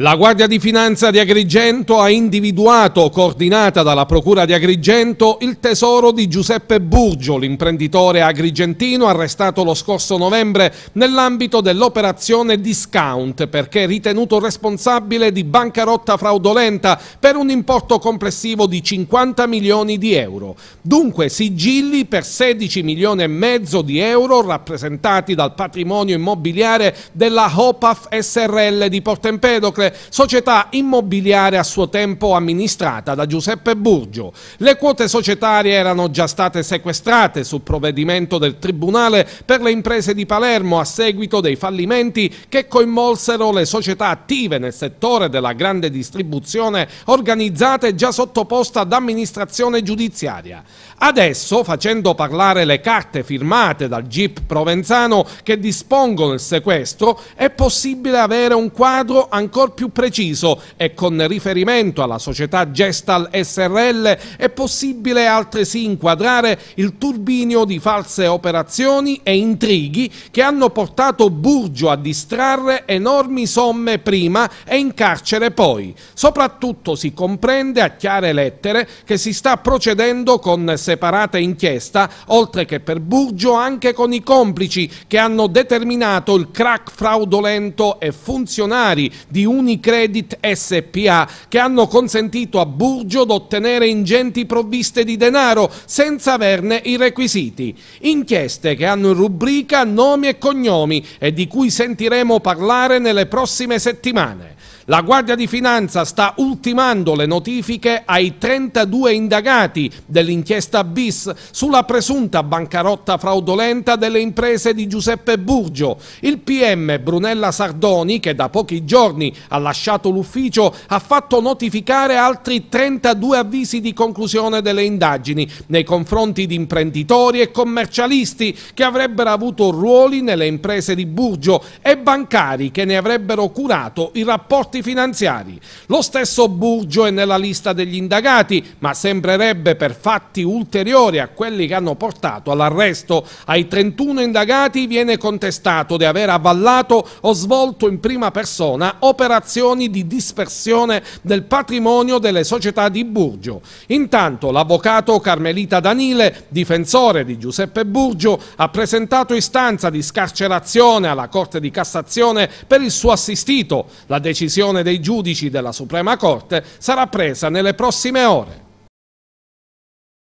La Guardia di Finanza di Agrigento ha individuato, coordinata dalla Procura di Agrigento, il tesoro di Giuseppe Burgio, l'imprenditore agrigentino arrestato lo scorso novembre nell'ambito dell'operazione Discount perché ritenuto responsabile di bancarotta fraudolenta per un importo complessivo di 50 milioni di euro. Dunque sigilli per 16 milioni e mezzo di euro rappresentati dal patrimonio immobiliare della Hopaf SRL di Portempedocle società immobiliare a suo tempo amministrata da Giuseppe Burgio. Le quote societarie erano già state sequestrate su provvedimento del Tribunale per le imprese di Palermo a seguito dei fallimenti che coinvolsero le società attive nel settore della grande distribuzione organizzate già sottoposta ad amministrazione giudiziaria. Adesso, facendo parlare le carte firmate dal GIP Provenzano che dispongono il sequestro, è possibile avere un quadro ancora più più preciso e con riferimento alla società Gestal SRL è possibile altresì inquadrare il turbinio di false operazioni e intrighi che hanno portato Burgio a distrarre enormi somme prima e in carcere poi. Soprattutto si comprende a chiare lettere che si sta procedendo con separata inchiesta, oltre che per Burgio anche con i complici che hanno determinato il crack fraudolento e funzionari di un Unicredit SPA, che hanno consentito a Burgio d'ottenere ingenti provviste di denaro senza averne i requisiti. Inchieste che hanno in rubrica nomi e cognomi e di cui sentiremo parlare nelle prossime settimane. La Guardia di Finanza sta ultimando le notifiche ai 32 indagati dell'inchiesta BIS sulla presunta bancarotta fraudolenta delle imprese di Giuseppe Burgio. Il PM Brunella Sardoni, che da pochi giorni ha lasciato l'ufficio, ha fatto notificare altri 32 avvisi di conclusione delle indagini nei confronti di imprenditori e commercialisti che avrebbero avuto ruoli nelle imprese di Burgio e bancari che ne avrebbero curato i rapporti reati finanziari. Lo stesso Burgio è nella lista degli indagati, ma sembrerebbe per fatti ulteriori a quelli che hanno portato all'arresto. Ai 31 indagati viene contestato di aver avvallato o svolto in prima persona operazioni di dispersione del patrimonio delle società di Burgio. Intanto l'avvocato Carmelita Danile, difensore di Giuseppe Burgio, ha presentato istanza di scarcerazione alla Corte di Cassazione per il suo assistito. La decisione decisione dei giudici della Suprema Corte sarà presa nelle prossime ore.